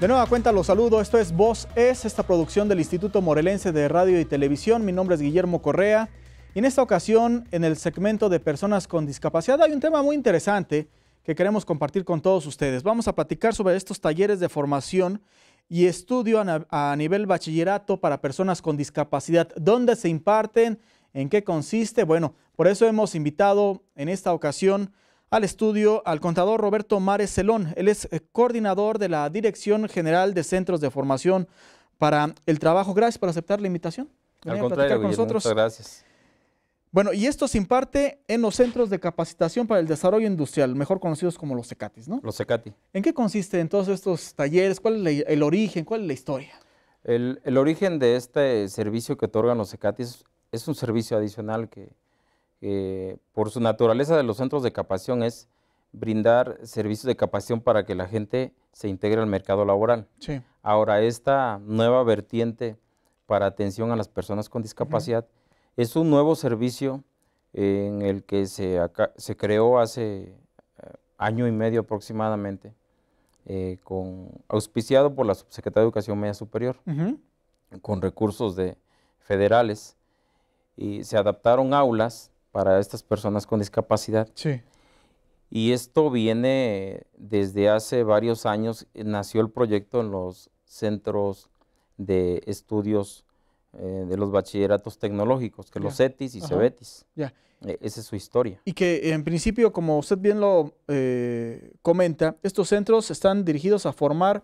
De nueva cuenta los saludo, esto es Voz Es, esta producción del Instituto Morelense de Radio y Televisión. Mi nombre es Guillermo Correa y en esta ocasión en el segmento de personas con discapacidad hay un tema muy interesante que queremos compartir con todos ustedes. Vamos a platicar sobre estos talleres de formación y estudio a nivel bachillerato para personas con discapacidad, dónde se imparten, en qué consiste. Bueno, por eso hemos invitado en esta ocasión al estudio al contador Roberto Mares Celón. Él es eh, coordinador de la Dirección General de Centros de Formación para el Trabajo. Gracias por aceptar la invitación. Al contrario, nosotros. gracias. Bueno, y esto se imparte en los Centros de Capacitación para el Desarrollo Industrial, mejor conocidos como los CECATIS, ¿no? Los CECATI. ¿En qué consisten todos estos talleres? ¿Cuál es el origen? ¿Cuál es la historia? El, el origen de este servicio que otorgan los CECATIS es un servicio adicional que, eh, por su naturaleza de los centros de capacitación es brindar servicios de capacitación para que la gente se integre al mercado laboral. Sí. Ahora, esta nueva vertiente para atención a las personas con discapacidad es un nuevo servicio en el que se, creó hace eh, año y medio aproximadamente, eh, auspiciado por la Subsecretaría de Educación Media Superior, con recursos de, federales, y se adaptaron aulas para estas personas con discapacidad. Sí. Y esto viene desde hace varios años, nació el proyecto en los centros de estudios eh, de los bachilleratos tecnológicos, que los CETIS y CEBETIS. E, esa es su historia. Y que en principio, como usted bien lo eh, comenta, estos centros están dirigidos a formar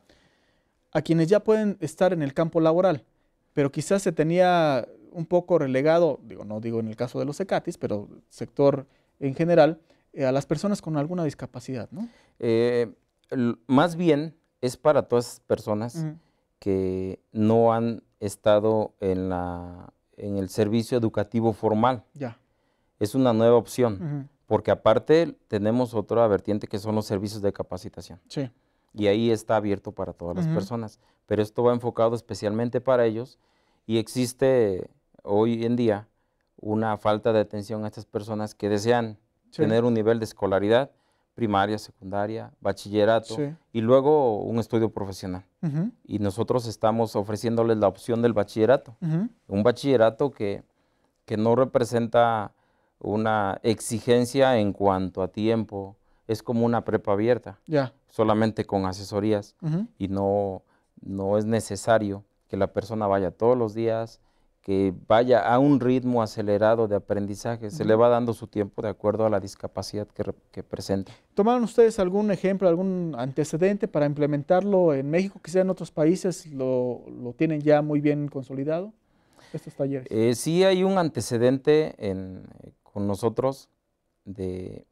a quienes ya pueden estar en el campo laboral, pero quizás se tenía un poco relegado, digo, no digo en el caso de los Cecatis, pero sector en general, eh, a las personas con alguna discapacidad, ¿no? Eh, más bien es para todas las personas que no han estado en, la, en el servicio educativo formal. Ya. Es una nueva opción, porque aparte tenemos otra vertiente que son los servicios de capacitación. Sí. Y ahí está abierto para todas las personas, pero esto va enfocado especialmente para ellos y existe hoy en día una falta de atención a estas personas que desean tener un nivel de escolaridad primaria, secundaria, bachillerato y luego un estudio profesional. Y nosotros estamos ofreciéndoles la opción del bachillerato. Un bachillerato que, que no representa una exigencia en cuanto a tiempo, es como una prepa abierta, solamente con asesorías y no, no es necesario que la persona vaya todos los días que vaya a un ritmo acelerado de aprendizaje, se le va dando su tiempo de acuerdo a la discapacidad que, presenta. ¿Tomaron ustedes algún ejemplo, algún antecedente para implementarlo en México? Quizá en otros países lo, tienen ya muy bien consolidado, estos talleres. Eh, sí hay un antecedente eh, con nosotros de,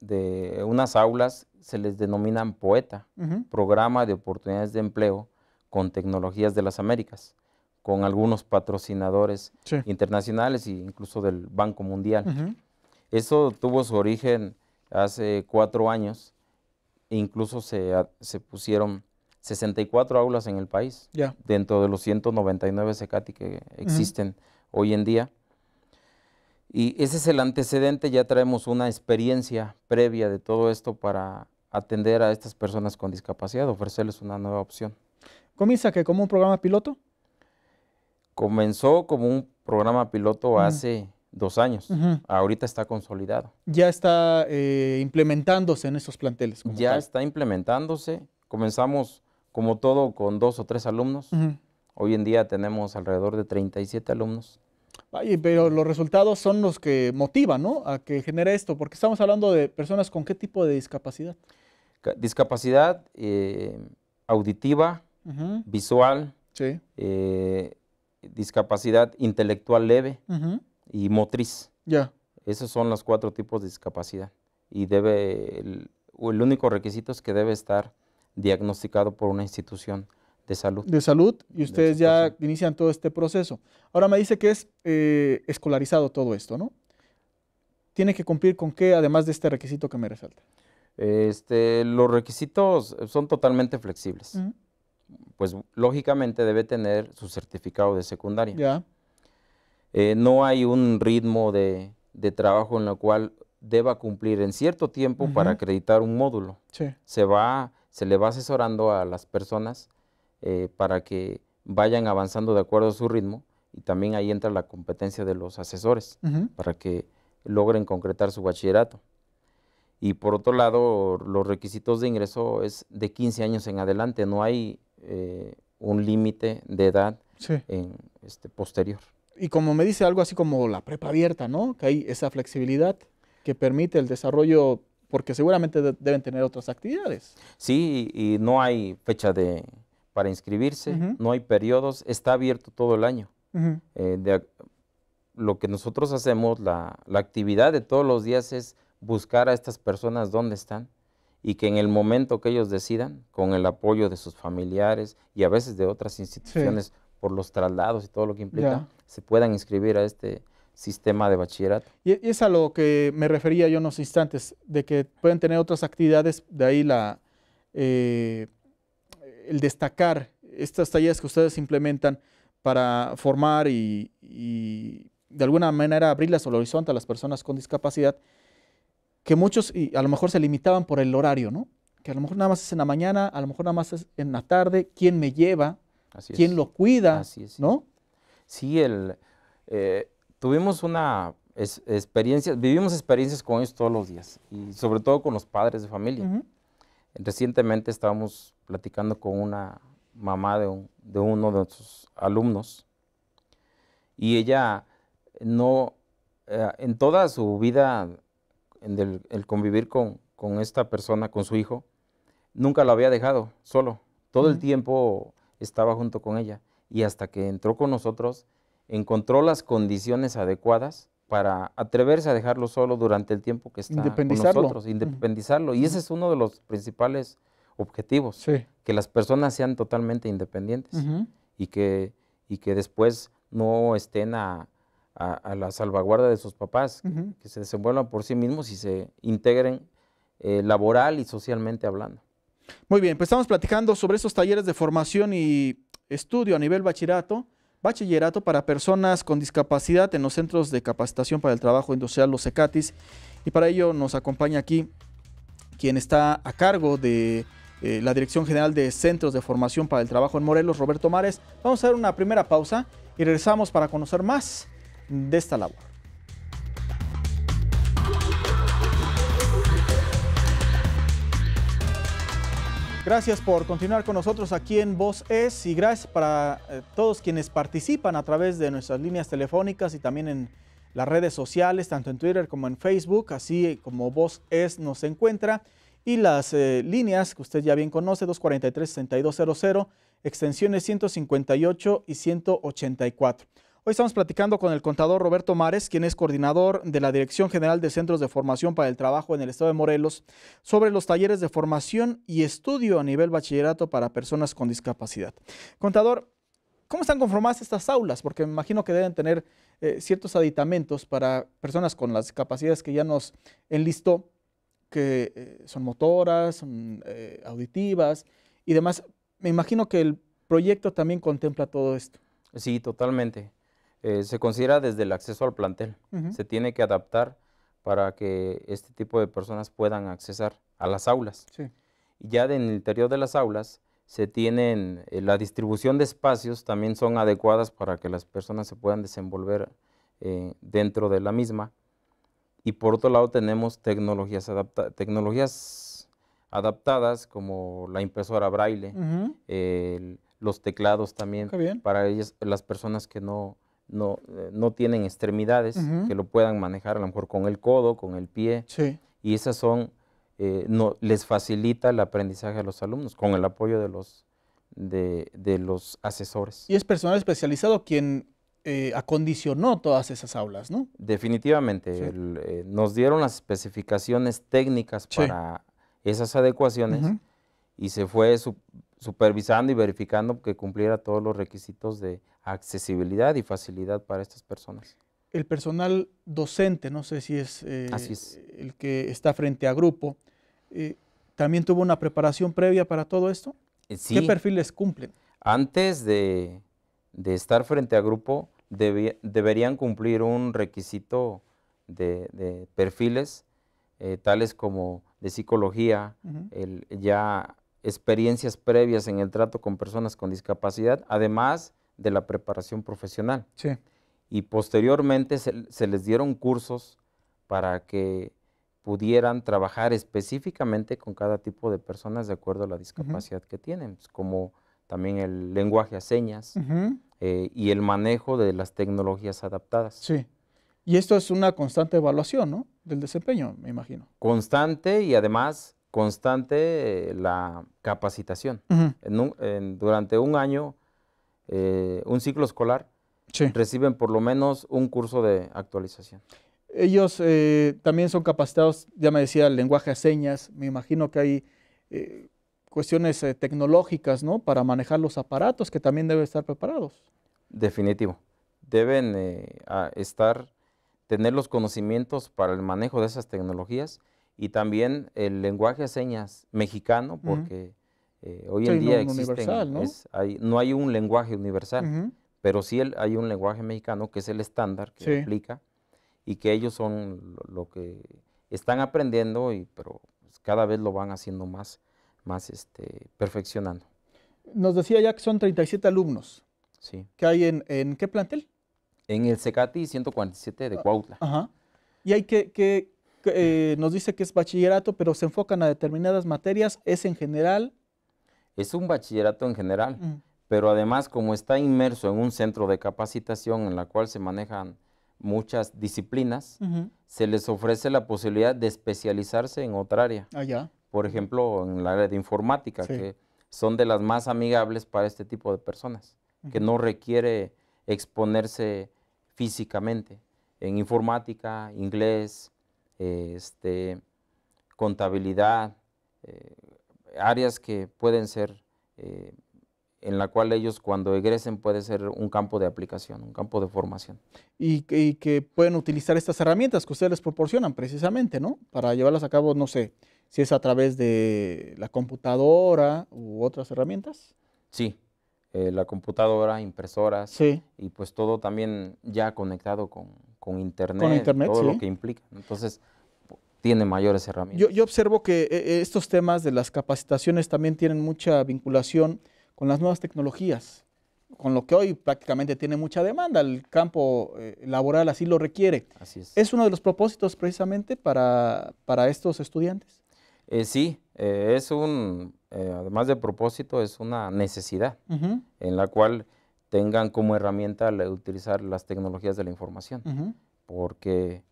de, unas aulas, se les denominan POETA, Programa de Oportunidades de Empleo con Tecnologías de las Américas con algunos patrocinadores internacionales e incluso del Banco Mundial. Eso tuvo su origen hace cuatro años. incluso se, ah, pusieron 64 aulas en el país, dentro de los 199 CECATI que existen hoy en día. Y ese es el antecedente, ya traemos una experiencia previa de todo esto para atender a estas personas con discapacidad, ofrecerles una nueva opción. ¿Comienza que como un programa piloto? Comenzó como un programa piloto hace dos años. Ahorita está consolidado. Ya está eh, implementándose en esos planteles. ya está implementándose. Comenzamos como todo con dos o tres alumnos. Hoy en día tenemos alrededor de 37 alumnos. pero los resultados son los que motivan ¿no? a que genere esto, porque estamos hablando de personas con qué tipo de discapacidad. Discapacidad eh, auditiva, visual, sí. Eh, discapacidad intelectual leve y motriz. Ya. Esos son los cuatro tipos de discapacidad. Y debe, el, único requisito es que debe estar diagnosticado por una institución de salud. De salud, y ustedes ya inician todo este proceso. Ahora me dice que es eh, escolarizado todo esto, ¿no? ¿Tiene que cumplir con qué, además de este requisito que me resalta? Este, los requisitos son totalmente flexibles pues lógicamente debe tener su certificado de secundaria. Eh, no hay un ritmo de, trabajo en el cual deba cumplir en cierto tiempo para acreditar un módulo. Sí. Se, va, se le va asesorando a las personas eh, para que vayan avanzando de acuerdo a su ritmo y también ahí entra la competencia de los asesores para que logren concretar su bachillerato. Y por otro lado, los requisitos de ingreso es de 15 años en adelante, no hay eh, un límite de edad en, este, posterior. Y como me dice algo así como la prepa abierta, ¿no? Que hay esa flexibilidad que permite el desarrollo, porque seguramente deben tener otras actividades. Sí, y, no hay fecha de, para inscribirse, no hay periodos, está abierto todo el año. Eh, lo que nosotros hacemos, la, la actividad de todos los días es buscar a estas personas dónde están, y que en el momento que ellos decidan, con el apoyo de sus familiares y a veces de otras instituciones por los traslados y todo lo que implica, se puedan inscribir a este sistema de bachillerato. Y es a lo que me refería yo unos instantes, de que pueden tener otras actividades, de ahí la, eh, el destacar estas talleres que ustedes implementan para formar y, y de alguna manera abrirles el horizonte a las personas con discapacidad que muchos y a lo mejor se limitaban por el horario, ¿no? Que a lo mejor nada más es en la mañana, a lo mejor nada más es en la tarde, quién me lleva, quién lo cuida, ¿no? Sí, el, eh, tuvimos una experiencia, vivimos experiencias con ellos todos los días y sobre todo con los padres de familia. Recientemente estábamos platicando con una mamá de, uno de nuestros alumnos y ella no, eh, en toda su vida el, convivir con, esta persona, con su hijo, nunca lo había dejado solo. Todo el tiempo estaba junto con ella. Y hasta que entró con nosotros, encontró las condiciones adecuadas para atreverse a dejarlo solo durante el tiempo que está con nosotros, independizarlo. Y ese es uno de los principales objetivos, que las personas sean totalmente independientes y, que, y que después no estén a, a, la salvaguarda de sus papás, que se desenvuelvan por sí mismos y se integren eh, laboral y socialmente hablando. Muy bien, pues estamos platicando sobre estos talleres de formación y estudio a nivel bachillerato, bachillerato para personas con discapacidad en los centros de capacitación para el trabajo industrial, los CECATIS, y para ello nos acompaña aquí quien está a cargo de eh, la Dirección General de Centros de Formación para el Trabajo en Morelos, Roberto Mares. Vamos a dar una primera pausa y regresamos para conocer más de esta labor. Gracias por continuar con nosotros aquí en Voz Es y gracias para eh, todos quienes participan a través de nuestras líneas telefónicas y también en las redes sociales, tanto en Twitter como en Facebook, así como Voz Es nos encuentra. Y las eh, líneas que usted ya bien conoce, 243-6200, extensiones 158 y 184. Hoy estamos platicando con el contador Roberto Mares, quien es coordinador de la Dirección General de Centros de Formación para el Trabajo en el Estado de Morelos, sobre los talleres de formación y estudio a nivel bachillerato para personas con discapacidad. Contador, ¿cómo están conformadas estas aulas? Porque me imagino que deben tener eh, ciertos aditamentos para personas con las capacidades que ya nos enlistó, que eh, son motoras, eh, auditivas y demás. Me imagino que el proyecto también contempla todo esto. Sí, totalmente. Eh, se considera desde el acceso al plantel. Se tiene que adaptar para que este tipo de personas puedan accesar a las aulas. y Ya en el interior de las aulas se tienen, eh, la distribución de espacios también son adecuadas para que las personas se puedan desenvolver eh, dentro de la misma. Y por otro lado tenemos tecnologías, tecnologías adaptadas como la impresora braille, los teclados también para ellas, las personas que no, eh, no, tienen extremidades, que lo puedan manejar a lo mejor con el codo, con el pie. Y esas son, eh, no, les facilita el aprendizaje a los alumnos con el apoyo de los, de, los asesores. Y es personal especializado quien eh, acondicionó todas esas aulas, ¿no? Definitivamente. nos dieron las especificaciones técnicas para esas adecuaciones y se fue su, supervisando y verificando que cumpliera todos los requisitos de accesibilidad y facilidad para estas personas. El personal docente, no sé si es, eh, el que está frente a grupo, eh, ¿también tuvo una preparación previa para todo esto? Eh, ¿Qué perfiles cumplen? Antes de, estar frente a grupo, deberían cumplir un requisito de, perfiles, tales como de psicología, ya experiencias previas en el trato con personas con discapacidad, además de la preparación profesional. Sí. Y posteriormente se, les dieron cursos para que pudieran trabajar específicamente con cada tipo de personas de acuerdo a la discapacidad que tienen, pues, como también el lenguaje a señas eh, y el manejo de las tecnologías adaptadas. Sí. Y esto es una constante evaluación, ¿no? Del desempeño, me imagino. Constante y además constante eh, la capacitación. durante un año, eh, un ciclo escolar, reciben por lo menos un curso de actualización. Ellos eh, también son capacitados, ya me decía, el lenguaje a señas, me imagino que hay cuestiones tecnológicas, ¿no? Para manejar los aparatos que también deben estar preparados. Definitivo. Deben estar, tener los conocimientos para el manejo de esas tecnologías y también el lenguaje de señas mexicano, porque eh, hoy en día no, existen, hay, un lenguaje universal, pero sí hay un lenguaje mexicano que es el estándar que sí. aplica y que ellos son lo, que están aprendiendo, y, pero pues, cada vez lo van haciendo más, más este, perfeccionando. Nos decía ya que son 37 alumnos. Sí. ¿Qué hay en, qué plantel? En el CECATI 147 de ah, Cuautla. Ajá. ¿Y hay que eh, nos dice que es bachillerato, pero se enfocan a determinadas materias, es en general. Es un bachillerato en general, mm. pero además como está inmerso en un centro de capacitación en la cual se manejan muchas disciplinas, se les ofrece la posibilidad de especializarse en otra área. Ah, Por ejemplo, en la área de informática, que son de las más amigables para este tipo de personas, que no requiere exponerse físicamente en informática, inglés, eh, este, contabilidad, eh, áreas que pueden ser, eh, en la cual ellos cuando egresen puede ser un campo de aplicación, un campo de formación. Y, que pueden utilizar estas herramientas que ustedes les proporcionan precisamente, ¿no? Para llevarlas a cabo, no sé, si es a través de la computadora u otras herramientas. Sí, la computadora, impresoras sí. y pues todo también ya conectado con, con internet, todo lo que implica. Entonces, tiene mayores herramientas. Yo, observo que eh, eh, estos temas de las capacitaciones también tienen mucha vinculación con las nuevas tecnologías, con lo que hoy prácticamente tiene mucha demanda, el campo eh, laboral así lo requiere. Así es. uno de los propósitos precisamente para, para estos estudiantes? sí, es un, además de propósito, es una necesidad en la cual tengan como herramienta utilizar las tecnologías de la información. Porque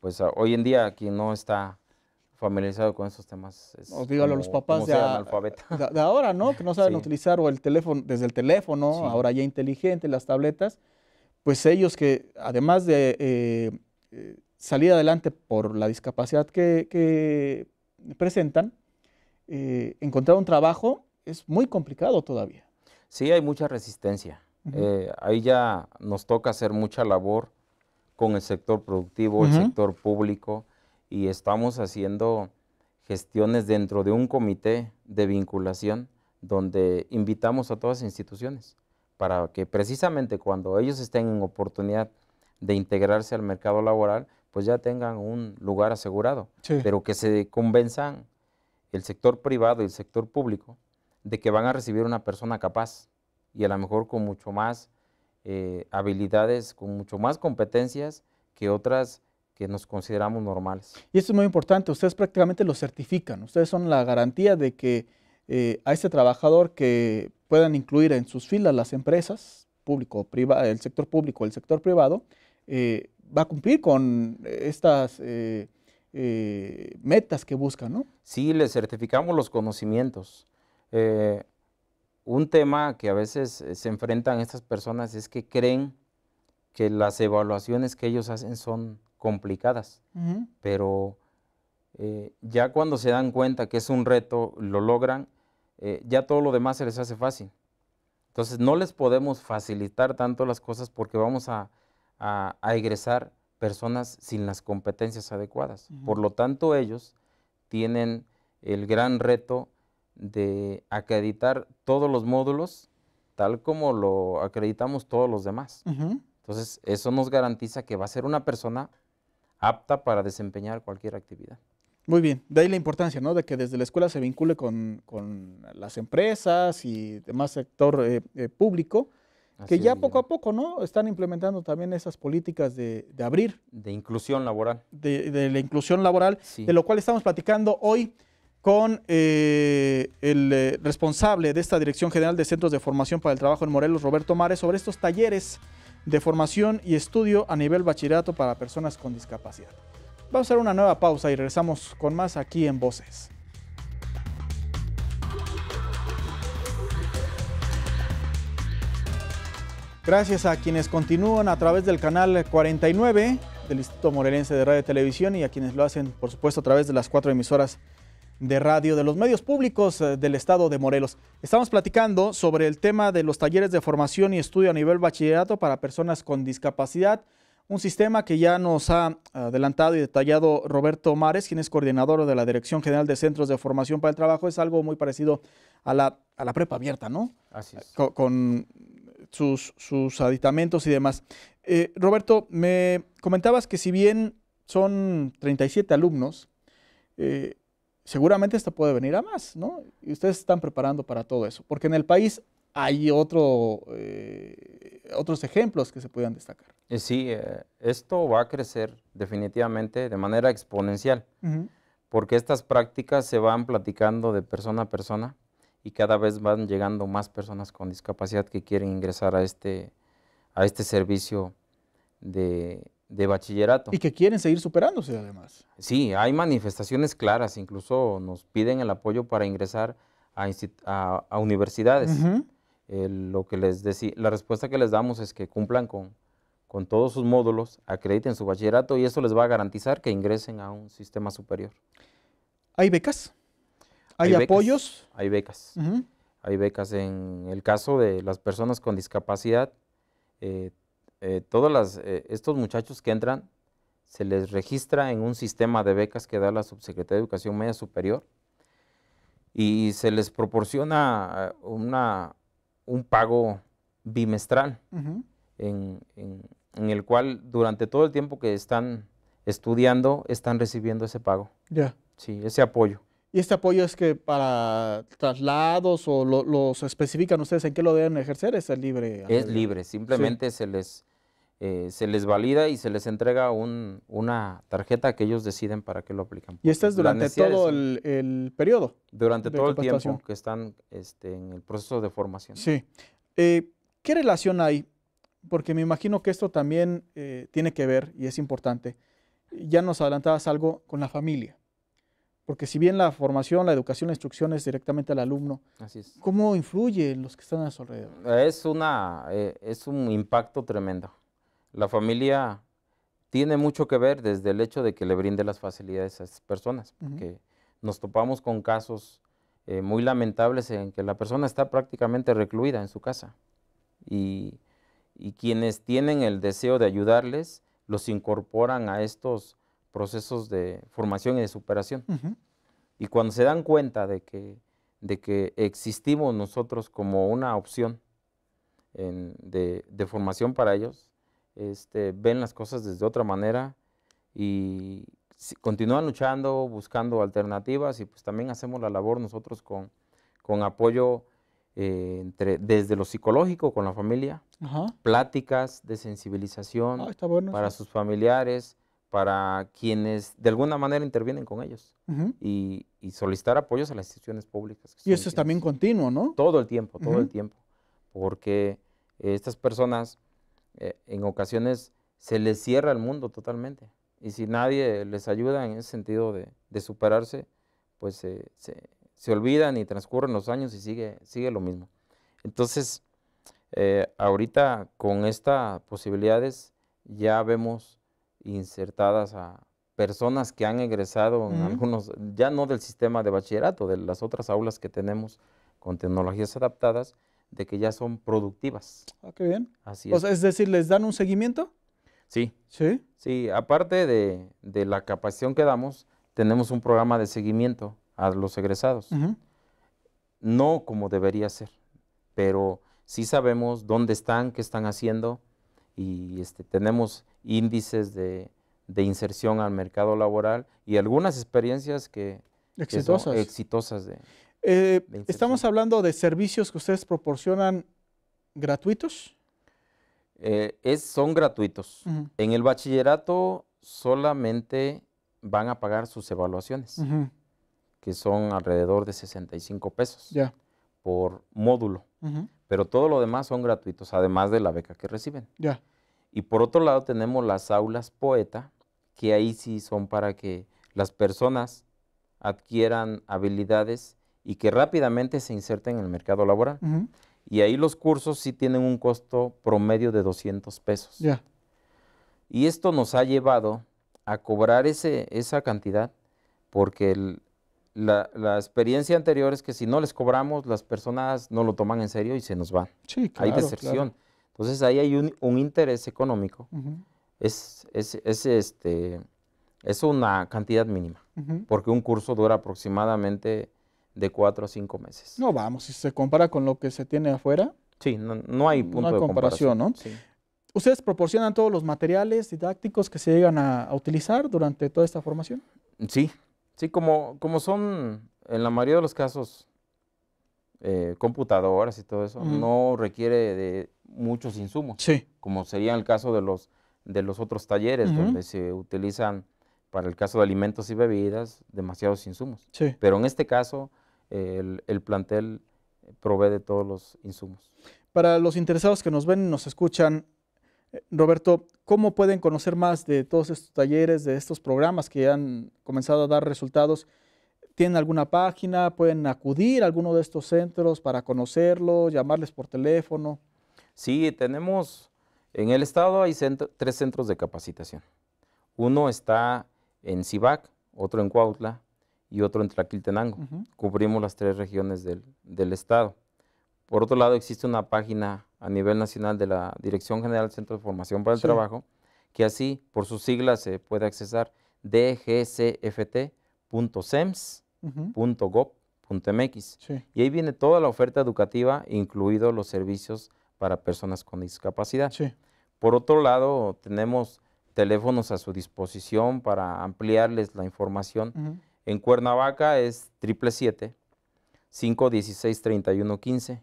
pues hoy en día quien no está familiarizado con esos temas es a los papás de, de, ahora, ¿no? Que no saben utilizar o el teléfono desde el teléfono, ahora ya inteligente, las tabletas, pues ellos que además de eh, eh, salir adelante por la discapacidad que, presentan, eh, encontrar un trabajo es muy complicado todavía. Sí, hay mucha resistencia. Eh, ahí ya nos toca hacer mucha labor con el sector productivo, el sector público, y estamos haciendo gestiones dentro de un comité de vinculación donde invitamos a todas las instituciones para que precisamente cuando ellos estén en oportunidad de integrarse al mercado laboral, pues ya tengan un lugar asegurado, pero que se convenzan el sector privado y el sector público de que van a recibir una persona capaz, y a lo mejor con mucho más eh, habilidades, con mucho más competencias que otras que nos consideramos normales. Y esto es muy importante, ustedes prácticamente lo certifican, ustedes son la garantía de que eh, a este trabajador que puedan incluir en sus filas las empresas, público, privado, el sector público, o el sector privado, eh, va a cumplir con estas metas que buscan, ¿no? Sí, le certificamos los conocimientos un tema que a veces eh, se enfrentan estas personas es que creen que las evaluaciones que ellos hacen son complicadas, pero eh, ya cuando se dan cuenta que es un reto, lo logran, eh, ya todo lo demás se les hace fácil. Entonces no les podemos facilitar tanto las cosas porque vamos a, egresar personas sin las competencias adecuadas. Por lo tanto, ellos tienen el gran reto de acreditar todos los módulos tal como lo acreditamos todos los demás. Entonces, eso nos garantiza que va a ser una persona apta para desempeñar cualquier actividad. Muy bien, de ahí la importancia, ¿no? De que desde la escuela se vincule con, las empresas y demás sector eh, eh, público, que ya poco a poco, ¿no? Están implementando también esas políticas de, abrir. De inclusión laboral. De, la inclusión laboral, de lo cual estamos platicando hoy con eh, el eh, responsable de esta Dirección General de Centros de Formación para el Trabajo en Morelos, Roberto Mares, sobre estos talleres de formación y estudio a nivel bachillerato para personas con discapacidad. Vamos a hacer una nueva pausa y regresamos con más aquí en Voces. Gracias a quienes continúan a través del canal 49 del Instituto Morelense de Radio y Televisión y a quienes lo hacen, por supuesto, a través de las cuatro emisoras de radio de los medios públicos eh, del estado de Morelos. Estamos platicando sobre el tema de los talleres de formación y estudio a nivel bachillerato para personas con discapacidad, un sistema que ya nos ha eh, adelantado y detallado Roberto Mares, quien es coordinador de la Dirección General de Centros de Formación para el Trabajo. Es algo muy parecido a la, prepa abierta, ¿no? Así es. Con, sus, aditamentos y demás. Eh, Roberto, me comentabas que si bien son 37 alumnos, seguramente esto puede venir a más, ¿no? Y ustedes están preparando para todo eso, porque en el país hay eh, otros ejemplos que se puedan destacar. Eh, sí, eh, esto va a crecer definitivamente de manera exponencial, porque estas prácticas se van platicando de persona a persona y cada vez van llegando más personas con discapacidad que quieren ingresar a este, a este servicio de de bachillerato. Y que quieren seguir superándose además. Sí, hay manifestaciones claras, incluso nos piden el apoyo para ingresar a, universidades. lo que les la respuesta que les damos es que cumplan con, con todos sus módulos, acrediten su bachillerato y eso les va a garantizar que ingresen a un sistema superior. ¿Hay becas? ¿Hay, apoyos? hay becas. Hay becas en el caso de las personas con discapacidad. Eh, eh, todos eh, estos muchachos que entran se les registra en un sistema de becas que da la Subsecretaría de Educación Media Superior y se les proporciona eh, una, un pago bimestral en, el cual durante todo el tiempo que están estudiando están recibiendo ese pago. Ya. ese apoyo. Y este apoyo es que para traslados o los especifican ustedes en qué lo deben ejercer, es libre. Es libre, simplemente se, les, eh, se les valida y se les entrega una tarjeta que ellos deciden para qué lo aplican. ¿Y esto es durante todo el, periodo? Durante todo el tiempo que están este, en el proceso de formación. Sí. Eh, ¿Qué relación hay? Porque me imagino que esto también eh, tiene que ver y es importante. Ya nos adelantabas algo con la familia. Porque si bien la formación, la educación, la instrucción es directamente al alumno, Así es. ¿cómo influye en los que están a su alrededor? Es, una, eh, es un impacto tremendo. La familia tiene mucho que ver desde el hecho de que le brinde las facilidades a esas personas, porque nos topamos con casos eh, muy lamentables en que la persona está prácticamente recluida en su casa y, y quienes tienen el deseo de ayudarles los incorporan a estos procesos de formación y de superación. Y cuando se dan cuenta de que, de que existimos nosotros como una opción de, formación para ellos, este, ven las cosas desde otra manera y continúan luchando, buscando alternativas y pues también hacemos la labor nosotros con, con apoyo eh, entre, desde lo psicológico con la familia, pláticas de sensibilización ah, para sus familiares, para quienes de alguna manera intervienen con ellos y, solicitar apoyos a las instituciones públicas. Y eso es también continuo, ¿no? Todo el tiempo, todo el tiempo, porque estas personas eh, en ocasiones se les cierra el mundo totalmente y si nadie les ayuda en ese sentido de, superarse, pues se, olvidan y transcurren los años y sigue, sigue lo mismo. Entonces, eh, ahorita con estas posibilidades ya vemos insertadas a personas que han egresado en algunos, ya no del sistema de bachillerato, de las otras aulas que tenemos con tecnologías adaptadas, de que ya son productivas. Ah, qué bien. Así es. es decir, ¿les dan un seguimiento? Sí. Sí. Sí, aparte de, la capacitación que damos, tenemos un programa de seguimiento a los egresados. No como debería ser, pero sí sabemos dónde están, qué están haciendo y este, tenemos índices de, inserción al mercado laboral y algunas experiencias que, exitosas. exitosas de, eh, estamos hablando de servicios que ustedes proporcionan gratuitos. Eh, es, son gratuitos. En el bachillerato solamente van a pagar sus evaluaciones, que son alrededor de 65 pesos por módulo. Pero todo lo demás son gratuitos, además de la beca que reciben. Ya. Y por otro lado tenemos las aulas poeta, que ahí sí son para que las personas adquieran habilidades y que rápidamente se inserten en el mercado laboral. Y ahí los cursos sí tienen un costo promedio de 200 pesos. ya Y esto nos ha llevado a cobrar esa cantidad porque la, experiencia anterior es que si no les cobramos, las personas no lo toman en serio y se nos van. Sí, Hay deserción. Entonces ahí hay un, interés económico. es, es, es, este, es una cantidad mínima, porque un curso dura aproximadamente de cuatro a cinco meses. No, vamos, si se compara con lo que se tiene afuera. Sí, no, hay punto de comparación, ¿no? ¿Ustedes proporcionan todos los materiales didácticos que se llegan a, utilizar durante toda esta formación? Sí, sí, como, como son en la mayoría de los casos eh, computadoras y todo eso, no requiere de muchos insumos, sí. como sería el caso de los, de los otros talleres, donde se utilizan, para el caso de alimentos y bebidas, demasiados insumos. Pero en este caso, el, plantel provee de todos los insumos. Para los interesados que nos ven y nos escuchan, eh, Roberto, ¿cómo pueden conocer más de todos estos talleres, de estos programas que han comenzado a dar resultados? ¿Tienen alguna página? ¿Pueden acudir a alguno de estos centros para conocerlo, llamarles por teléfono? Sí, tenemos, en el estado hay tres centros de capacitación. Uno está en Cibac, otro en Cuautla y otro en Tlaquiltenango. Cubrimos las tres regiones del, estado. Por otro lado, existe una página a nivel nacional de la Dirección General del Centro de Formación para el Trabajo, que así, por sus siglas, se puede accesar dgcft.cems.gov.mx. Y ahí viene toda la oferta educativa, incluidos los servicios para personas con discapacidad. Por otro lado, tenemos teléfonos a su disposición para ampliarles la información. En Cuernavaca es 777-516-3115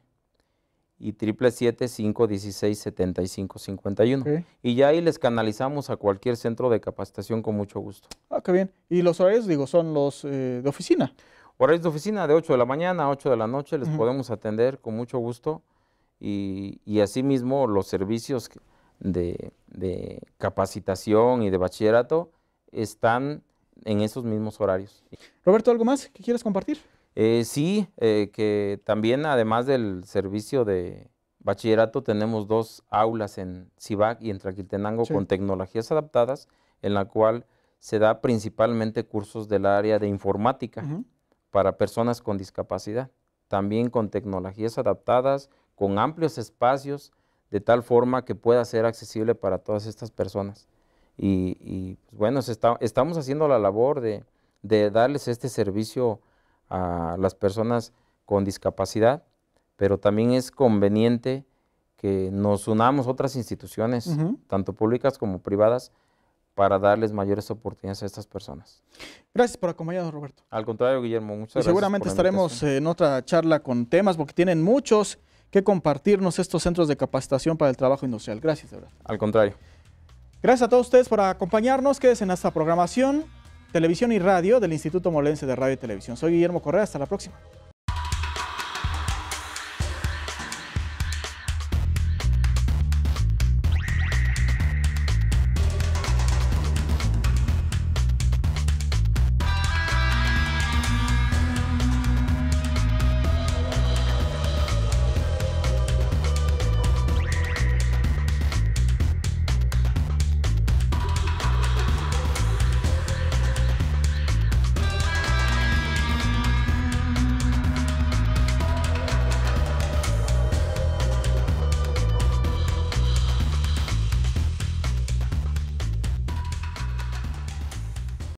y 777-516-7551. Y ya ahí les canalizamos a cualquier centro de capacitación con mucho gusto. Ah, qué bien. ¿Y los horarios, digo, son los eh, de oficina? Horarios de oficina de 8 de la mañana a 8 de la noche, les podemos atender con mucho gusto y, y asimismo los servicios de, capacitación y de bachillerato están en esos mismos horarios. Roberto, ¿algo más que quieras compartir? Eh, sí, eh, que también además del servicio de bachillerato tenemos dos aulas en Cibac y en Traquiltenango con tecnologías adaptadas, en la cual se da principalmente cursos del área de informática para personas con discapacidad también con tecnologías adaptadas, con amplios espacios, de tal forma que pueda ser accesible para todas estas personas. Y, pues, bueno, estamos haciendo la labor de, darles este servicio a las personas con discapacidad, pero también es conveniente que nos unamos otras instituciones, tanto públicas como privadas, para darles mayores oportunidades a estas personas. Gracias por acompañarnos, Roberto. Al contrario, Guillermo, muchas y Seguramente estaremos en otra charla con temas, porque tienen muchos que compartirnos estos centros de capacitación para el trabajo industrial. Gracias, de Al contrario. Gracias a todos ustedes por acompañarnos. Quédense en esta programación, televisión y radio del Instituto Molense de Radio y Televisión. Soy Guillermo Correa. Hasta la próxima.